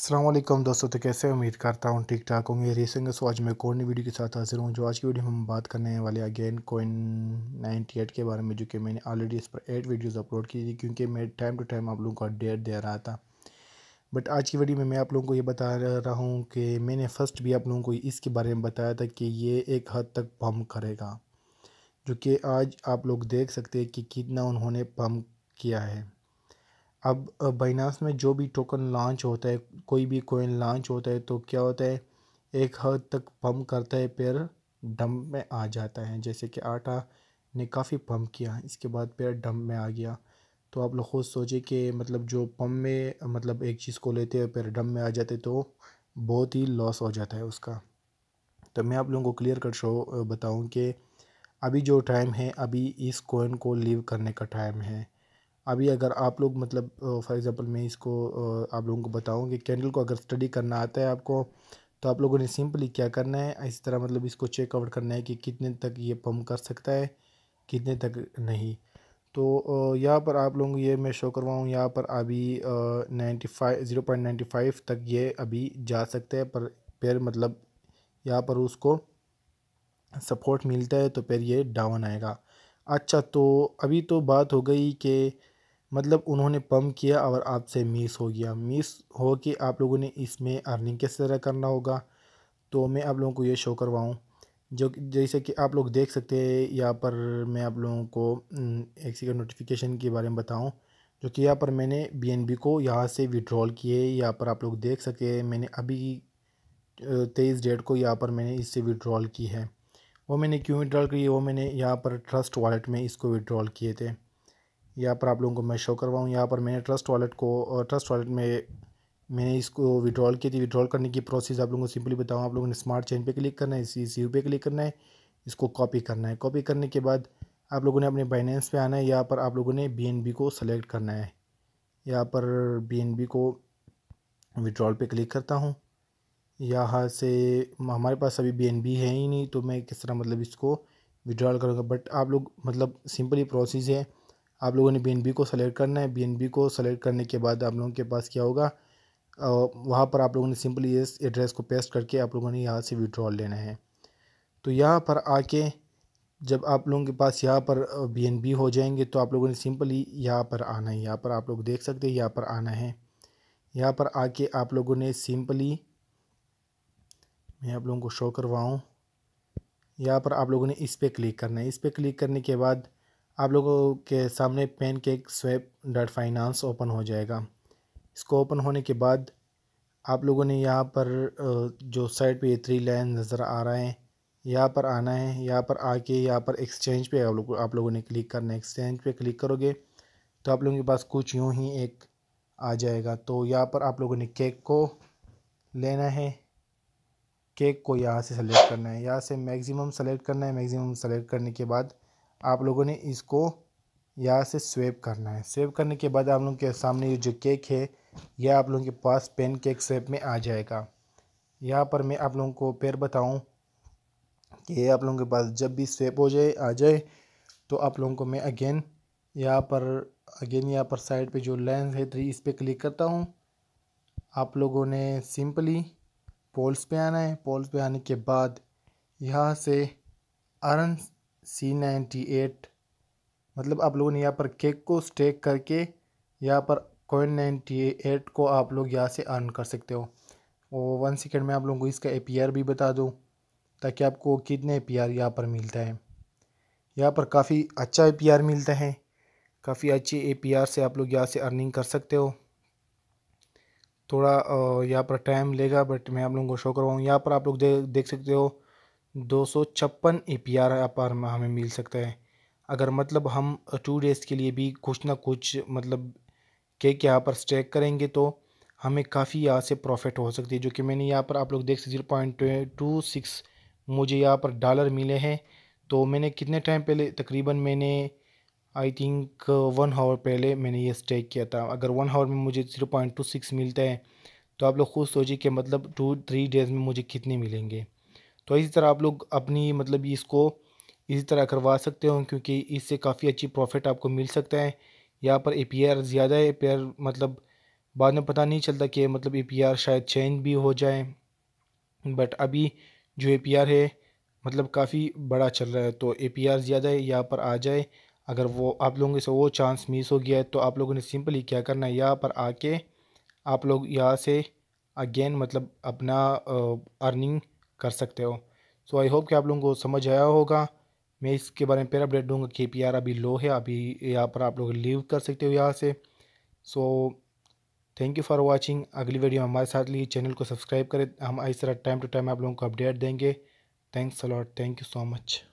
असलम दोस्तों तो कैसे उम्मीद करता हूँ ठीक ठाक होंगे रेसिंग आज मैं एक और नई वीडियो के साथ हाजिर हूँ जो आज की वीडियो में हम बात करने वाले अगेन कोइन 98 के बारे में जो कि मैंने ऑलरेडी इस पर एट वीडियोस अपलोड की थी क्योंकि मैं टाइम टू टाइम आप लोगों को डेट दे रहा था बट आज की वीडियो में मैं आप लोगों को ये बता रहा हूँ कि मैंने फ़र्स्ट भी आप लोगों को इसके बारे में बताया था कि ये एक हद तक पम्प करेगा जो कि आज आप लोग देख सकते हैं कि कितना उन्होंने पम्प किया है अब बाइनास में जो भी टोकन लॉन्च होता है कोई भी कोइन लॉन्च होता है तो क्या होता है एक हद तक पम्प करता है पैर डंप में आ जाता है जैसे कि आटा ने काफ़ी पम्प किया इसके बाद पैर डंप में आ गया तो आप लोग खुद सोचे कि मतलब जो पम्प में मतलब एक चीज़ को लेते हैं पैर डंप में आ जाते तो बहुत ही लॉस हो जाता है उसका तो मैं आप लोगों को क्लियर कट शो बताऊँ कि अभी जो टाइम है अभी इस कोइन को लीव करने का टाइम है अभी अगर आप लोग मतलब फॉर एग्ज़ाम्पल मैं इसको आप लोगों को बताऊँ कि कैंडल को अगर स्टडी करना आता है आपको तो आप लोगों ने सिंपली क्या करना है इस तरह मतलब इसको चेकआउट करना है कि कितने तक ये पम्प कर सकता है कितने तक नहीं तो यहाँ पर आप लोगों को ये मैं शो करवाऊँ यहाँ पर अभी ninety five zero point ninety five तक ये अभी जा सकता है पर फिर मतलब यहाँ पर उसको सपोर्ट मिलता है तो फिर ये डाउन आएगा अच्छा तो अभी तो बात हो गई कि मतलब उन्होंने पम्प किया और आपसे मिस हो गया मिस हो कि आप लोगों ने इसमें अर्निंग किस तरह करना होगा तो मैं आप लोगों को ये शो करवाऊँ जो जैसे कि आप लोग देख सकते हैं यहाँ पर मैं आप लोगों को एक सी नोटिफिकेशन के बारे में बताऊँ जो कि यहाँ पर मैंने बी को यहाँ से विड्रॉल किए यहाँ पर आप लोग देख सकते हैं मैंने अभी तेईस डेट को यहाँ पर मैंने इससे विड्रॉल की है वो मैंने क्यों विड्रॉल की वो मैंने यहाँ पर ट्रस्ट वॉलेट में इसको विड्रॉल किए थे यहाँ पर आप लोगों को मैं शो करवाऊँ यहाँ पर मैंने ट्रस्ट वॉलेट को ट्रस्ट वॉलेट में मैंने इसको विड्रॉल की थी विड्रॉल करने की प्रोसेस आप लोगों को सिंपली बताऊँ आप लोगों ने स्मार्ट चेन पे क्लिक करना है इसी यू पे क्लिक करना है इसको कॉपी करना है कॉपी करने के बाद आप लोगों ने अपने बाइनेंस पे आना है यहाँ पर आप लोगों ने बी को सेलेक्ट करना है यहाँ पर बी को विड्रॉल पे क्लिक करता हूँ यहाँ से हमारे पास अभी बी है ही नहीं तो मैं किस तरह मतलब इसको विड्रॉल करूँगा बट आप लोग मतलब सिंपली प्रोसेस है आप लोगों ने बी को सेलेक्ट करना है बी को सेलेक्ट करने के बाद आप लोगों के पास क्या होगा वहाँ पर आप लोगों ने सिंपली इस एड्रेस को पेस्ट करके आप लोगों ने यहाँ से विड्रॉल लेना है तो यहाँ पर आके जब आप लोगों के पास यहाँ पर बी हो जाएंगे तो आप लोगों ने सिंपली यहाँ पर आना है यहाँ पर आप लोग देख सकते हैं यहाँ पर आना है यहाँ पर आके आप लोगों ने सिंपली मैं आप लोगों को शो करवाऊँ यहाँ पर आप लोगों ने इस पर क्लिक करना है इस पर क्लिक करने के बाद आप लोगों के सामने PancakeSwap dot finance open हो जाएगा इसको ओपन होने के बाद आप लोगों ने यहाँ पर जो साइड पे ये थ्री लाइन नज़र आ रहा है यहाँ पर आना है यहाँ पर आके यहाँ पर एक्सचेंज पे आप लोग आप लोगों ने क्लिक करना है एक्सचेंज पे क्लिक करोगे तो आप लोगों के पास कुछ यूँ ही एक आ जाएगा तो यहाँ पर आप लोगों ने केक को लेना है केक को यहाँ से सेलेक्ट करना है यहाँ से मैक्सिमम सेलेक्ट करना है मैक्सिमम सेलेक्ट करने के बाद आप लोगों ने इसको यहाँ से स्वेप करना है स्वेप करने के बाद आप लोगों के सामने ये जो केक है यह आप लोगों के पास पेन केक स्वेप में आ जाएगा यहाँ पर मैं आप लोगों को फिर बताऊँ कि ये आप लोगों के पास जब भी स्वेप हो जाए आ जाए तो आप लोगों को मैं अगेन यहाँ पर अगेन यहाँ पर साइड पे जो लेंस है थ्री इस पर क्लिक करता हूँ आप लोगों ने सिंपली पोल्स पे आना है पोल्स पे आने के बाद यहाँ से आरन सी नाइन्टी एट मतलब आप लोगों ने यहाँ पर केक को स्टेक करके यहाँ पर कोइन नाइन्टी एट को आप लोग यहाँ से अर्न कर सकते हो और वन सेकेंड में आप लोगों को इसका ए भी बता दूँ ताकि आपको कितने ए पी आर यहाँ पर मिलता है यहाँ पर काफ़ी अच्छा ए पी आर मिलता है काफ़ी अच्छे ए पी आर से आप लोग यहाँ से अर्निंग कर सकते हो थोड़ा यहाँ पर टाइम लेगा बट मैं आप लोगों को शो करवाऊँ यहाँ पर आप लोग दे, देख सकते हो दो सौ छप्पन ए पी आर पर हमें मिल सकता है अगर मतलब हम टू डेज़ के लिए भी कुछ ना कुछ मतलब केक यहाँ पर स्टेक करेंगे तो हमें काफ़ी यहाँ से प्रॉफिट हो सकती है जो कि मैंने यहाँ पर आप लोग देख सकते जीरो पॉइंट टू सिक्स मुझे यहाँ पर डॉलर मिले हैं तो मैंने कितने टाइम पहले तकरीबन मैंने आई थिंक वन हावर पहले मैंने ये स्टेक किया था अगर वन हावर में मुझे ज़ीरो पॉइंट टू सिक्स मिलता है तो आप लोग खुद सोचिए कि मतलब टू थ्री डेज़ में मुझे कितने मिलेंगे तो इसी तरह आप लोग अपनी मतलब इसको इसी तरह करवा सकते हो क्योंकि इससे काफ़ी अच्छी प्रॉफिट आपको मिल सकता है यहाँ पर ए पी आर ज़्यादा है ए पी आर मतलब बाद में पता नहीं चलता कि मतलब ए पी आर शायद चेंज भी हो जाए बट अभी जो ए पी आर है मतलब काफ़ी बड़ा चल रहा है तो ए पी आर ज़्यादा है यहाँ पर आ जाए अगर वो आप लोगों से वो चांस मिस हो गया है तो आप लोगों ने सिंपली क्या करना है यहाँ पर आके आप लोग यहाँ से अगेन मतलब अपना अर्निंग कर सकते हो सो आई होप कि आप लोगों को समझ आया होगा मैं इसके बारे में फिर अपडेट दूंगा कि पी आर अभी लो है अभी यहाँ पर आप लोग लीव कर सकते हो यहाँ से so thank you for watching अगली वीडियो हमारे साथ लिए चैनल को सब्सक्राइब करें हम इस तरह टाइम टू टाइम आप लोगों को अपडेट देंगे thanks a lot thank you so much